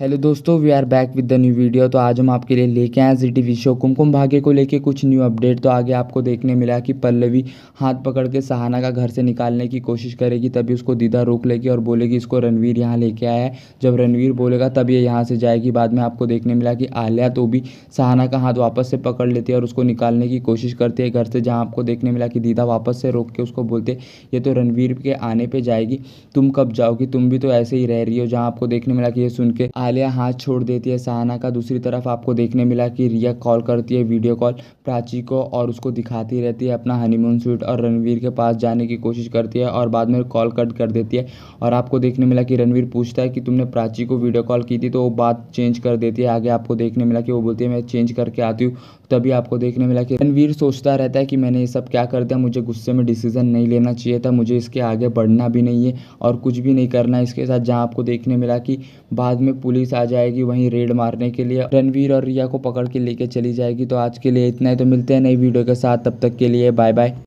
hello दोस्तों we are back with the new video तो आज हम आपके लिए लेके आए Zee T V show Kumkum Bhagya को लेके कुछ न्यू अपडेट तो आगे आपको देखने मिला कि पल्लवी हाथ पकड़ के सहाना का घर से निकालने की कोशिश करेगी तभी उसको दीदा रोक लेगी और बोलेगी इसको रणवीर यहाँ लेके आया है जब रणवीर बोलेगा तब ये यहाँ से जाएगी बाद में आपको देखने मिला कि आलिया तो भी सहाना का हाथ वापस से पकड़ लेती है और उसको निकालने की कोशिश करती है घर से जहाँ आपको देखने मिला कि दीदा वापस से रोक के उसको बोलते ये तो रणवीर के आने पर जाएगी तुम कब जाओगी तुम भी तो ऐसे ही रह रही हो जहाँ आपको देखने मिला कि ये सुन के आलिया हाथ छोड़ देती है सहाना का दूसरी तरफ आपको देखने मिला कि रिया कॉल करती है वीडियो कॉल प्राची को और उसको दिखाती रहती है अपना हनीमून सूट और रणवीर के पास जाने की कोशिश करती है और बाद में कॉल कट कर देती है और आपको देखने मिला कि रणवीर पूछता है कि तुमने प्राची को वीडियो कॉल की थी तो वो बात चेंज कर देती है आगे आपको देखने मिला कि वो बोलती है मैं चेंज करके आती हूँ तभी आपको देखने मिला कि रणवीर सोचता रहता है कि मैंने ये सब क्या कर दिया मुझे गुस्से में डिसीजन नहीं लेना चाहिए था मुझे इसके आगे बढ़ना भी नहीं है और कुछ भी नहीं करना इसके साथ जहाँ आपको देखने मिला कि बाद में पुलिस पुलिस आ जाएगी वहीं रेड मारने के लिए रणवीर और रिया को पकड़ के लेके चली जाएगी तो आज के लिए इतना ही तो मिलते हैं नई वीडियो के साथ तब तक के लिए बाय बाय